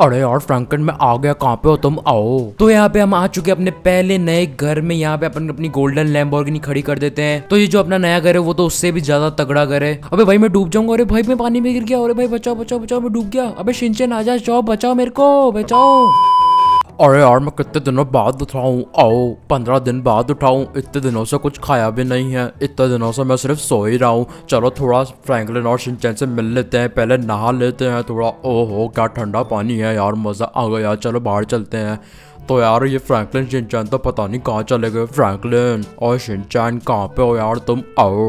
अरे यार फ्रैंकन में आ गया कहाँ पे हो तुम आओ तो यहाँ पे हम आ चुके अपने पहले नए घर में यहाँ पे अपन अपनी गोल्डन लैम्बोर्गिनी खड़ी कर देते हैं तो ये जो अपना नया घर है वो तो उससे भी ज्यादा तगड़ा घर है अबे भाई मैं डूब जाऊंगा अरे भाई मैं पानी में गिर गया अरे भाई बचाओ बचाओ बचाओ मैं डूब गया अबे शिंचन आ जाओ बचाओ मेरे को बचाओ अरे यार मैं कितने दिनों बाद उठाऊँ आओ पंद्रह दिन बाद उठाऊँ इतने दिनों से कुछ खाया भी नहीं है इतने दिनों से मैं सिर्फ सो ही रहा हूँ चलो थोड़ा फ्रैंकलिन और शिनचैन से मिल लेते हैं पहले नहा लेते हैं थोड़ा ओहो क्या ठंडा पानी है यार मज़ा आ गया चलो बाहर चलते हैं तो यार ये फ्रैंकलिन शिनचैन तो पता नहीं कहाँ चले गए फ्रैंकलिन और शिनचैन कहाँ पे हो यार तुम आओ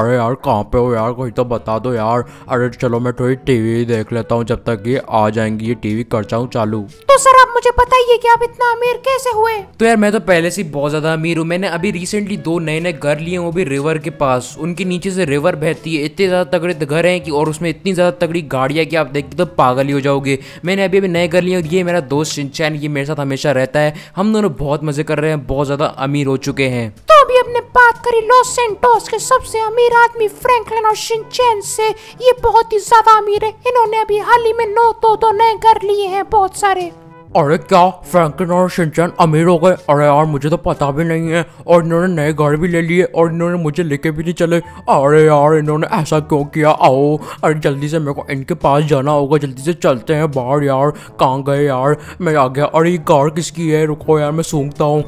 अरे यार कहाँ पे हो यार कोई तो बता दो यार अरे चलो मैं थोड़ी टीवी देख लेता हूँ जब तक ये आ जाएंगी ये टीवी कर जाऊँ चालू तो सर आप मुझे बताइए कि आप इतना अमीर कैसे हुए तो यार मैं तो पहले से बहुत ज्यादा अमीर हूँ मैंने अभी रिसेंटली दो नए नए घर लिए वो भी रिवर के पास उनके नीचे से रिवर बहती है इतने ज्यादा तगड़े घर है की और उसमें इतनी ज्यादा तगड़ी गाड़ियाँ की आप देखते तो पागल ही हो जाओगे मैंने अभी अभी नए घर लिए और ये मेरा दोस्त सिंचैन ये मेरे साथ हमेशा रहता है हम दोनों बहुत मजे कर रहे हैं बहुत ज्यादा अमीर हो चुके हैं अभी अपने बात करी लॉस सेंटोस के सबसे अमीर आदमी फ्रैंकलिन और शिनचैन से ये बहुत ही ज्यादा अमीर है इन्होंने अभी हाल ही में नौ तो दो नए घर लिए हैं बहुत सारे अरे क्या फ्रैंकलिन और शिनचैन अमीर हो गए अरे यार मुझे तो पता भी नहीं है और इन्होंने नए घर भी ले लिए और इन्होंने मुझे लेके भी नहीं चले अरे यार इन्होंने ऐसा क्यों किया आओ अरे जल्दी से मेरे को इनके पास जाना होगा जल्दी से चलते हैं बाहर यार कहाँ गए यार मैं आ गया अरे ये कार किसकी है रुको यार मैं सूंघता हूँ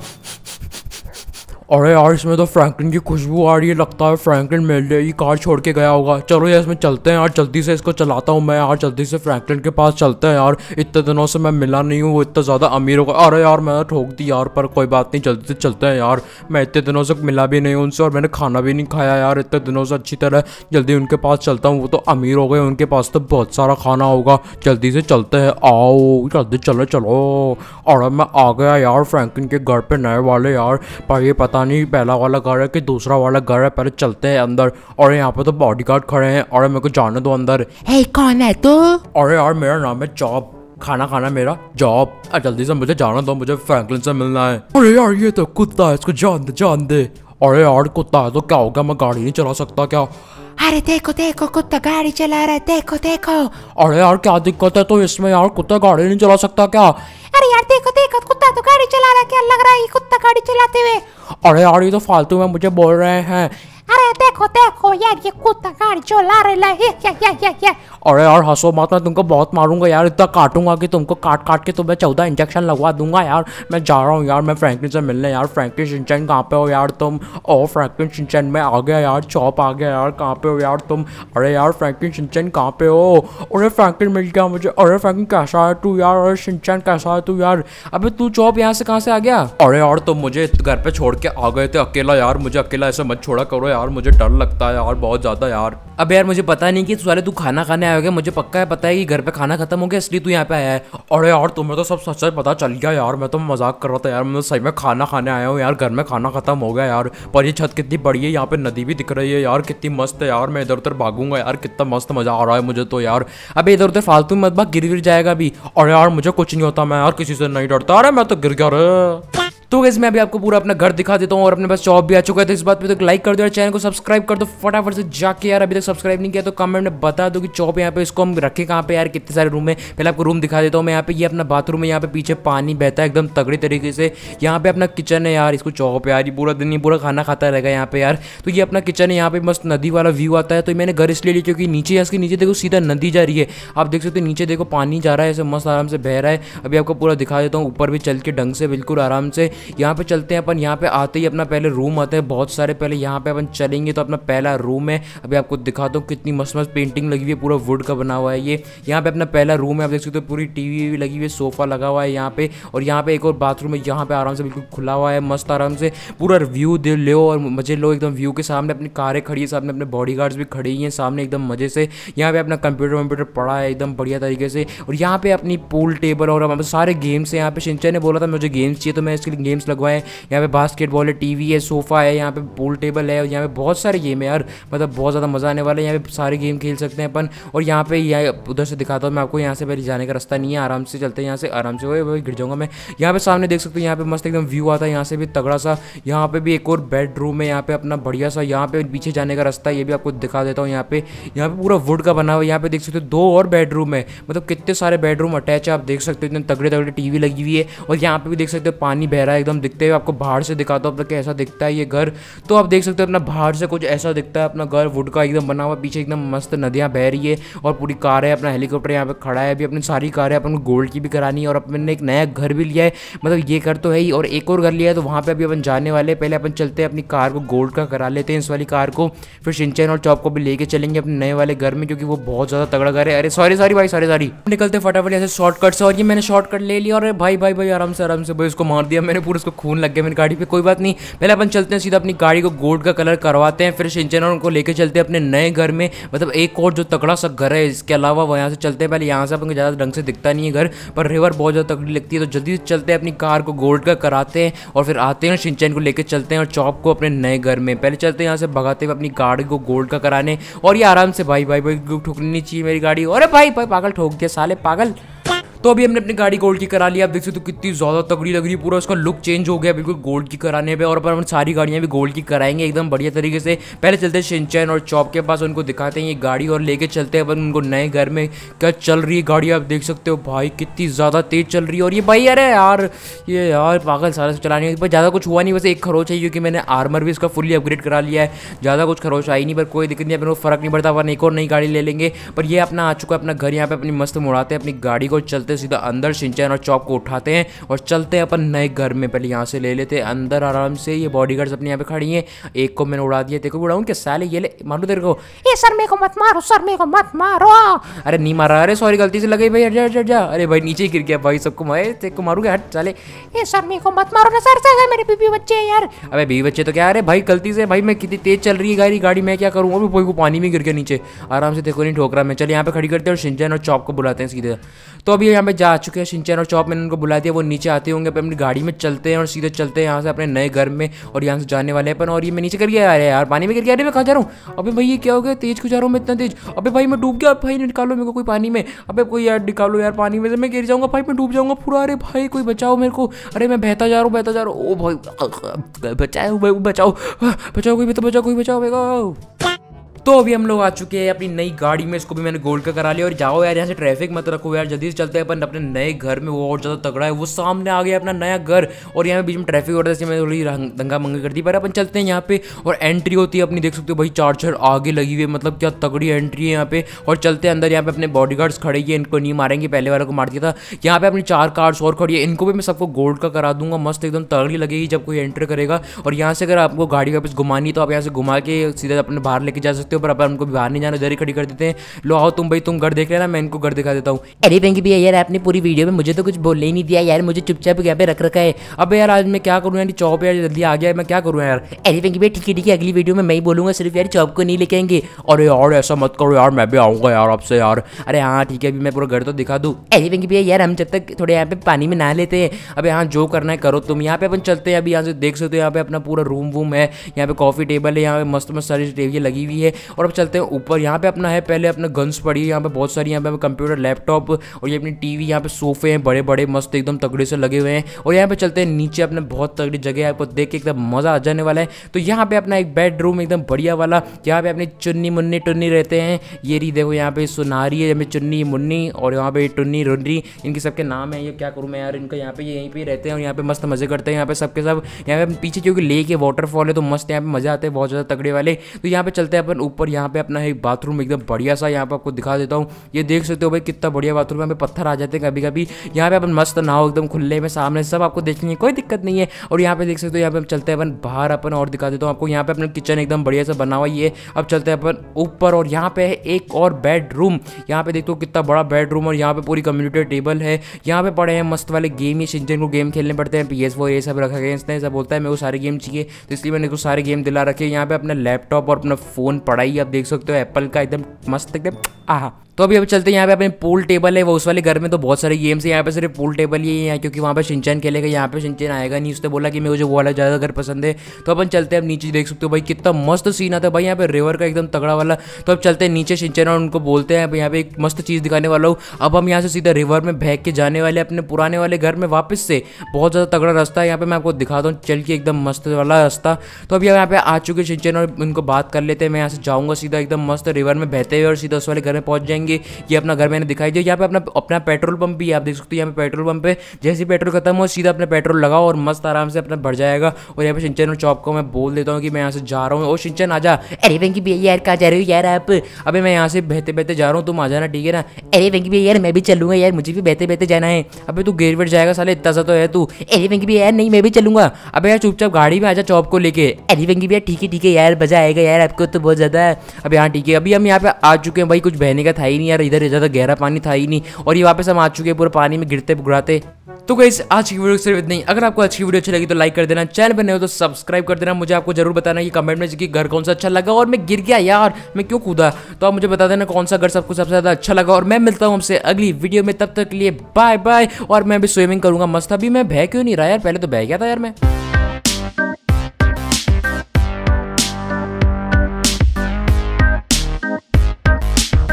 अरे यार इसमें तो फ्रैंकलिन की खुशबू आ रही है लगता है फ्रैंकलिन मेरे लिए ये कार छोड़ के गया होगा चलो यार इसमें चलते हैं यार जल्दी से इसको चलाता हूँ मैं यार जल्दी से फ्रैंकलिन के पास चलते हैं यार इतने दिनों से मैं मिला नहीं हूँ वो इतना ज़्यादा अमीर होगा अरे यार मैंने तो ठोक दी यार पर कोई बात नहीं जल्दी से चलते हैं यार मैं इतने दिनों से मिला भी नहीं हूँ उनसे और मैंने खाना भी नहीं खाया यार इतने दिनों से अच्छी तरह जल्दी उनके पास चलता हूँ वो तो अमीर हो गए उनके पास तो बहुत सारा खाना होगा जल्दी से चलते हैं आओ जल्दी चलो चलो और मैं आ गया यार फ्रैंकलिन के घर पर नए वाले यार पर ये पता पता नहीं पहला वाला घर है कि दूसरा वाला घर है पहले चलते हैं अंदर और यहाँ पे तो गार्ड खड़े हैं और मेरे को जाने दो अंदर hey, कौन है तू तो? अरे यार मेरा नाम है चौब खाना खाना मेरा जॉब जल्दी से मुझे जाना दो मुझे फ्रैंकलिन से मिलना है अरे यार ये तो कुत्ता है इसको जान दे जान दे अरे यार कुत्ता है तो क्या होगा मैं गाड़ी नहीं चला सकता क्या अरे देखो देखो कुत्ता गाड़ी चला रहा है देखो देखो अरे यार क्या दिक्कत है तो इसमें यार कुत्ता गाड़ी नहीं चला सकता क्या अरे यार देखो देखो कुत्ता तो गाड़ी चला रहा है क्या लग रहा है ये कुत्ता गाड़ी चलाते हुए अरे यार ये तो फालतू में मुझे बोल रहे हैं अरे देखो देखो यार ये कुत्ता गाड़ी चला रहा है या, या, या, या। अरे यार हंसो मत मैं तुमको बहुत मारूंगा यार इतना काटूंगा कि तुमको काट काट के तुम्हें चौदह इंजेक्शन लगवा दूंगा यार मैं जा रहा हूँ यार मैं फ्रैंकलिन से मिलने यार फ्रैंकलिन सिंचन कहाँ पे हो यार तुम ओ फ्रैंकलिन सिंचन में आ गया यार चौप आ गया यार कहाँ पे हो यार तुम अरे यार फ्रैंकलिन सिंचन कहाँ पे हो अरे फ्रैंकलिन मिल गया मुझे अरे फ्रैंकलिन कैसा है तू यार अरे सिंचन कैसा है तू यार अबे तू चौप यहाँ से कहाँ से आ गया अरे यार तुम मुझे घर पे छोड़ के आ गए थे अकेला यार मुझे अकेला ऐसे मत छोड़ा करो यार मुझे डर लगता है यार बहुत ज्यादा यार अब यार मुझे पता नहीं कि साले तू खाना खाने आयोग मुझे पक्का है पता है कि घर पे खाना खत्म हो गया इसलिए तू यहाँ पे आया है अरे यार तुम्हें तो सब सच पता चल गया यार मैं तो मजाक कर रहा था यार मैं सही में खाना खाने आया हूँ यार घर में खाना खत्म हो गया यार पर ये छत कितनी बड़ी है यहाँ पे नदी भी दिख रही है यार कितनी मस्त है यार मैं इधर उधर भागूंगा यार कितना मस्त मजा आ रहा है मुझे तो यार अब इधर उधर फालतू मत भाग गिर गिर जाएगा भी और यार मुझे कुछ नहीं होता मैं यार किसी से नहीं डरता अरे मैं तो गिर गया रे तो गैस मैं अभी आपको पूरा अपना घर दिखा देता हूँ और अपने पास शॉप भी आ चुका है तो इस बात पर तो लाइक कर दो चैनल को सब्सक्राइब कर दो फटाफट से जाके यार अभी तक सब्सक्राइब नहीं किया तो कमेंट में बता दो कि चॉप यहाँ पे इसको हम रखे कहाँ पे यार कितने सारे रूम है पहले आपको रूम दिखा देता हूँ मैं यहाँ पे ये अपना बाथरूम है यहाँ पे पीछे पानी बहता है एकदम तगड़ी तरीके से यहाँ पे अपना किचन है यार इसको चौप यार पूरा दिन पूरा खाना खाता रहेगा यहाँ पे यार तो ये अपना किचन है यहाँ पे मस्त नदी वाला व्यू आता है तो मैंने घर इसलिए लिया क्योंकि नीचे इसके नीचे देखो सीधा नदी जा रही है आप देख सकते हो नीचे देखो पानी जा रहा है ऐसे मस्त आराम से बह रहा है अभी आपको पूरा दिखा देता हूँ ऊपर भी चल के ढंग से बिल्कुल आराम से यहाँ पे चलते हैं अपन यहाँ पे आते ही अपना पहले रूम आते हैं बहुत सारे पहले यहाँ पे अपन चलेंगे तो अपना पहला रूम है अभी आपको दिखा दो कितनी मस्त मस्त पेंटिंग लगी हुई है पूरा वुड का बना हुआ है ये यहाँ पे अपना पहला रूम है आप देख सकते हो पूरी टी भी लगी हुई है सोफा लगा हुआ है यहाँ पे और यहाँ पे एक और बाथरूम है यहाँ पे आराम से बिल्कुल खुला हुआ है मस्त आराम से पूरा व्यू दे लो और मजे लो एकदम व्यू के सामने अपनी कारें खड़ी है सामने अपने बॉडी भी खड़ी हैं सामने एकदम मजे से यहाँ पे अपना कंप्यूटर वम्प्यूटर पड़ा है एकदम बढ़िया तरीके से और यहाँ पे अपनी पूल टेबल और सारे गेम्स है यहाँ पे सिंचाई ने बोला था मुझे गेम्स चाहिए तो मैं इसके लिए गेम्स लगवाए यहाँ पे बास्केटबॉल है टीवी है सोफ़ा है यहाँ पे पूल टेबल है और यहाँ पे बहुत सारे गेम है यार मतलब बहुत ज़्यादा मज़ा आने वाला है यहाँ पे सारे गेम खेल सकते हैं अपन और यहाँ पे यहाँ उधर से दिखाता हूँ मैं आपको यहाँ से पहले जाने का रास्ता नहीं है आराम से चलते हैं यहाँ से आराम से वही गिर जाऊँगा मैं यहाँ पे सामने देख सकते हो यहाँ पे मस्त एकदम व्यू आता है यहाँ से भी तगड़ा सा यहाँ पे भी एक और बेडरूम है यहाँ पे अपना बढ़िया सा यहाँ पे पीछे जाने का रास्ता ये भी आपको दिखा देता हूँ यहाँ पे यहाँ पे पूरा वुड का बना हुआ यहाँ पे देख सकते हो दो और बेडरूम है मतलब कितने सारे बेडरूम अटैच है आप देख सकते हो इतने तगड़े तगड़े टीवी लगी हुई है और यहाँ पे भी देख सकते हो पानी बह रहा है है एकदम दिखते हुए आपको बाहर से दिखाता हूँ अब कैसा दिखता है ये घर तो आप देख सकते हो अपना बाहर से कुछ ऐसा दिखता है अपना घर वुड का एकदम बना हुआ पीछे एकदम मस्त नदियाँ बह रही है और पूरी कार है अपना हेलीकॉप्टर यहाँ पर खड़ा है अभी अपनी सारी कार है अपन गोल्ड की भी करानी है और अपने एक नया घर भी लिया है मतलब ये घर तो है ही और एक और घर लिया है तो वहाँ पर अभी अपन जाने वाले हैं पहले अपन चलते हैं अपनी कार को गोल्ड का करा लेते हैं इस वाली कार को फिर सिंचन और चौप को भी लेके चलेंगे अपने नए वाले घर में क्योंकि वो बहुत ज़्यादा तगड़ा घर है अरे सॉरी सॉरी भाई सॉरी सॉरी निकलते फटाफट ऐसे शॉर्टकट से और ये मैंने शॉर्टकट ले लिया और भाई भाई भाई आराम से आराम से भाई उसको मार दिया मैंने पूरा उसको खून लग गया मेरी गाड़ी पे कोई बात नहीं पहले अपन चलते हैं सीधा अपनी गाड़ी को गोल्ड का कलर करवाते हैं फिर सिंचन और उनको लेके चलते हैं अपने नए घर में मतलब एक और जो तकड़ा सा घर है इसके अलावा वो यहाँ से चलते हैं पहले यहाँ से अपन को ज़्यादा ढंग से दिखता नहीं है घर पर रिवर बहुत ज़्यादा तकड़ी लगती है तो जल्दी से चलते हैं अपनी कार को गोल्ड का कराते हैं और फिर आते हैं सिंचन को लेकर चलते हैं और चौप को अपने नए घर में पहले चलते हैं यहाँ से भगाते हुए अपनी गाड़ी को गोल्ड का कराने और ये आराम से भाई भाई भाई ठुकनी चाहिए मेरी गाड़ी अरे भाई भाई पागल ठोक दिया साले पागल तो अभी हमने अपनी गाड़ी गोल्ड की करा ली आप देख सकते हो कितनी ज़्यादा तगड़ी लग रही है पूरा उसका लुक चेंज हो गया बिल्कुल गोल्ड की कराने पर और पर हम सारी गाड़ियाँ भी गोल्ड की कराएंगे एकदम बढ़िया तरीके से पहले चलते हैं शिनचैन और चौप के पास उनको दिखाते हैं ये गाड़ी और लेके चलते हैं अपन उनको नए घर में क्या चल रही है गाड़ी आप देख सकते हो भाई कितनी ज़्यादा तेज़ चल रही है और ये भाई अरे यार ये यार पागल सारा से चलानी है पर ज़्यादा कुछ हुआ नहीं बस एक खरोच है क्योंकि मैंने आर्मर भी इसका फुल्ली अपग्रेड करा लिया है ज़्यादा कुछ खरोच आई नहीं पर कोई दिक्कत नहीं अपन फ़र्क नहीं पड़ता अपन एक और नई गाड़ी ले लेंगे पर ये अपना आ चुका है अपना घर यहाँ पे अपनी मस्त मुड़ाते हैं अपनी गाड़ी को चलते हैं सीधा अंदर सिंचन और चौप को उठाते हैं और चलते हैं अपन नए घर में पहले यहाँ से ले लेते हैं अंदर आराम से ये बॉडी गार्ड्स अपने यहाँ पे खड़ी है एक को मैंने उड़ा दिया देखो उड़ाऊँ क्या साले ये ले मारो तेरे को ए सर मेरे को मत मारो सर मेरे को मत मारो अरे नहीं मारा अरे सॉरी गलती से लगे भाई जा जा अरे भाई नीचे गिर गया भाई सबको मारे तेरे को मारूंगा हट साले ए सर मेरे को मत मारो ना सर सर मेरे बीबी बच्चे हैं यार अबे बीबी बच्चे तो क्या अरे भाई गलती से भाई मैं कितनी तेज चल रही है गाड़ी गाड़ी मैं क्या करूँ अभी भाई को पानी में गिर गया नीचे आराम से देखो नहीं ठोकरा मैं चल यहाँ पे खड़ी करते हैं और सिंचन और चौप को बुलाते हैं सीधे तो अभी यहाँ यहाँ पे जा चुके हैं सिंचन और चौप मैंने उनको बुला दिया वो नीचे आते होंगे अपने अपनी गाड़ी में चलते हैं और सीधे चलते हैं यहाँ से अपने नए घर में और यहाँ से जाने वाले हैं अपन और ये मैं नीचे आ रहा है यार पानी में गिर गया रहे मैं कहा जा रहा हूँ अभी भाई ये क्या हो गया तेज को जा रहा हूँ मैं इतना तेज अब भाई मैं डूब गया भाई निकालो मेरे को कोई पानी में अब कोई यार निकालो यार पानी में मैं गिर जाऊँगा भाई मैं डूब जाऊँगा पूरा अरे भाई कोई बचाओ मेरे को अरे मैं बहता जा रहा हूँ बहता जा रहा हूँ ओ भाई बचाओ भाई बचाओ बचाओ कोई तो बचाओ कोई तो बचाओ भाई तो अभी हम लोग आ चुके हैं अपनी नई गाड़ी में इसको भी मैंने गोल्ड का करा लिया और जाओ यार यहाँ से ट्रैफिक मत रखो यार जल्दी से चलते हैं अपन अपने नए घर में वो और ज़्यादा तगड़ा है वो सामने आ गया अपना नया घर और यहाँ पे बीच में ट्रैफिक होता है है मैंने थोड़ी दंगा मंगा कर दी पर अपन चलते हैं यहाँ पे और एंट्री होती है अपनी देख सकते हो भाई चार्जर आगे लगी हुई है मतलब क्या तगड़ी एंट्री है यहाँ पे और चलते हैं अंदर यहाँ पे अपने बॉडी गार्ड्स खड़े हैं इनको नहीं मारेंगे पहले वाले को मार दिया था यहाँ पे अपनी चार कार्ड्स और खड़ी है इनको भी मैं सबको गोल्ड का करा दूंगा मस्त एकदम तगड़ी लगेगी जब कोई एंट्री करेगा और यहाँ से अगर आपको गाड़ी वापस घुमानी तो आप यहाँ से घुमा के सीधा अपने बाहर लेके जा सकते सकते हो पर अपन हमको बाहर नहीं जाना जरी खड़ी कर देते हैं लो आओ तुम भाई तुम घर देख लेना मैं इनको घर दिखा देता हूँ अरे पेंगी भैया यार आपने पूरी वीडियो में मुझे तो कुछ बोलने ही नहीं दिया यार मुझे चुपचाप यहाँ पे रख रखा है अब यार आज मैं क्या करूँ यार चौप यार जल्दी आ गया मैं क्या करूँ यार अरे पेंगी भैया ठीक है ठीक है अगली वीडियो में मैं ही बोलूँगा सिर्फ यार चौप को नहीं लिखेंगे आएंगे और यार ऐसा मत करो यार मैं भी आऊँगा यार आपसे यार अरे हाँ ठीक है अभी मैं पूरा घर तो दिखा दूँ अरे पेंगी भैया यार हम जब तक थोड़े यहाँ पे पानी में नहा लेते हैं अब यहाँ जो करना है करो तुम यहाँ पे अपन चलते हैं अभी यहाँ से देख सकते हो यहाँ पे अपना पूरा रूम वूम है यहाँ पे कॉफ़ी टेबल है यहाँ पे मस्त मस्त सारी टेबल लगी हुई है और अब चलते हैं ऊपर यहाँ पे अपना है पहले अपना गन्स पड़ी है यहाँ पे बहुत सारी यहाँ पे कंप्यूटर लैपटॉप और ये अपनी टीवी यहाँ पे सोफे हैं बड़े बड़े मस्त एकदम तगड़े से लगे हुए हैं और यहाँ पे चलते हैं नीचे अपने बहुत तगड़ी जगह है आपको देख के एकदम मजा आ जाने वाला है तो यहाँ पे अपना एक बेडरूम एकदम बढ़िया वाला यहाँ पे अपनी चुन्नी मुन्नी टुन्नी रहते हैं ये रही देखो यहाँ पे सुनारी है हमें चुन्नी मुन्नी और यहाँ पे टुन्नी रुन्नी इनके सबके नाम है ये क्या करूँ मैं यार इनका यहाँ पे यहीं पे रहते हैं और यहाँ पे मस्त मजे करते हैं यहाँ पे सबके सब यहाँ पे पीछे क्योंकि लेक है वाटरफॉल है तो मस्त यहाँ पे मजा आते हैं बहुत ज़्यादा तगड़े वाले तो यहाँ पे चलते हैं अपन ऊपर यहाँ पे अपना एक बाथरूम एकदम बढ़िया सा यहाँ पे आपको दिखा देता हूँ ये देख सकते हो भाई कितना बढ़िया बाथरूम है पत्थर आ जाते हैं कभी कभी यहाँ पे अपन मस्त नहाओ एकदम खुले में सामने सब आपको देखने की कोई दिक्कत नहीं है और यहाँ पे देख सकते हो यहाँ पे हम चलते हैं अपन बाहर अपन और दिखा देता हूँ आपको यहाँ पे अपना किचन एकदम बढ़िया सा बना हुआ ये अब चलते हैं अपन ऊपर और यहाँ पे है एक और बेडरूम यहाँ पे देखते हो कितना बड़ा बेडरूम और यहाँ पे पूरी कम्युनिटी टेबल है यहाँ पे पड़े हैं मस्त वाले गेम ये शिंजन को गेम खेलने पड़ते हैं पी एस वो ये सब रखा गया इसने सब बोलता है मेरे को सारे गेम चाहिए तो इसलिए मैंने सारे गेम दिला रखे यहाँ पे अपना लैपटॉप और अपना फ़ोन पड़ा भाई आप देख सकते हो एप्पल का एकदम मस्त एकदम आहा तो अभी अभी चलते हैं यहाँ पे अपने पूल टेबल है वो उस वाले घर में तो बहुत सारे गेम्स है यहाँ पे सिर्फ पूल टेबल ही है क्योंकि वहाँ पे सिंचन खेलेगा यहाँ पे सिंचन आएगा नहीं उसने बोला कि मेरे जो वो वाला ज़्यादा घर पसंद है तो अपन चलते हैं अब नीचे देख सकते हो भाई कितना मस्त सीन आता है भाई यहाँ पे रिवर का एकदम तगड़ा वाला तो अब चलते हैं नीचे सिंचन और उनको बोलते हैं यहाँ पे एक मस्त चीज़ दिखाने वाला हूँ अब हम यहाँ से सीधा रिवर में भैग के जाने वाले अपने पुराने वाले घर में वापस से बहुत ज़्यादा तगड़ा रास्ता है यहाँ पे मैं आपको दिखाता हूँ चल के एकदम मस्त वाला रास्ता तो अब यहाँ पे आ चुके सिंचन और उनको बात कर लेते हैं मैं यहाँ से जाऊँगा सीधा एकदम मस्त रिवर में बहते हुए और सीधा उस वाले घर में पहुँच जाएंगे लेंगे ये अपना घर मैंने दिखाई दिया यहाँ पे अपना अपना पेट्रोल पंप भी आप देख सकते हो यहाँ पे पेट्रोल पंप है जैसे ही पेट्रोल खत्म हो सीधा अपना पेट्रोल लगाओ और मस्त आराम से अपना भर जाएगा और यहाँ पे सिंचन और चौप को मैं बोल देता हूँ कि मैं यहाँ से जा रहा हूँ और सिंचन आ जा अरे वेंकी भैया यार कहा जा रहे हो यार आप अभी मैं यहाँ से बहते बहते जा रहा हूँ तुम आ जाना ठीक है ना अरे वेंकी भैया यार मैं भी चलूंगा यार मुझे भी बहते बहते जाना है अभी तू गेट जाएगा साले इतना सा तो है तू अरे वेंकी भैया यार नहीं मैं भी चलूंगा अभी यार चुपचाप गाड़ी में आ जा चौप को लेके अरे वेंकी भैया ठीक है ठीक है यार मजा आएगा यार आपको तो बहुत ज़्यादा है अभी यहाँ ठीक है अभी हम यहाँ पे आ चुके हैं भाई कुछ बहने का था ही नहीं यार इधर ज़्यादा गहरा पानी था ही नहीं और ये वापस हम आ चुके हैं पूरे पानी में गिरते बुराते तो गई आज की वीडियो सिर्फ इतनी अगर आपको अच्छी वीडियो अच्छी लगी तो लाइक कर देना चैनल पर नहीं हो तो सब्सक्राइब कर देना मुझे आपको जरूर बताना कि कमेंट में कि घर कौन सा अच्छा लगा और मैं गिर गया यार मैं क्यों कूदा तो आप मुझे बता देना कौन सा घर सबको सबसे ज़्यादा अच्छा लगा और मैं मिलता हूँ हमसे अगली वीडियो में तब तक के लिए बाय बाय और मैं अभी स्विमिंग करूँगा मस्त अभी मैं बह क्यों नहीं रहा यार पहले तो बह गया था यार मैं